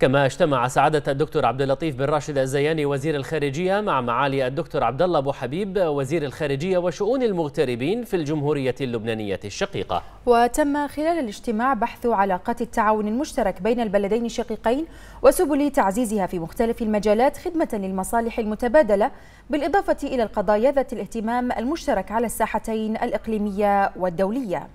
كما اجتمع سعادة الدكتور عبد اللطيف بن راشد الزياني وزير الخارجية مع معالي الدكتور عبد الله أبو حبيب وزير الخارجية وشؤون المغتربين في الجمهورية اللبنانية الشقيقة. وتم خلال الاجتماع بحث علاقات التعاون المشترك بين البلدين الشقيقين وسبل تعزيزها في مختلف المجالات خدمة للمصالح المتبادلة بالإضافة إلى القضايا ذات الاهتمام المشترك على الساحتين الإقليمية والدولية.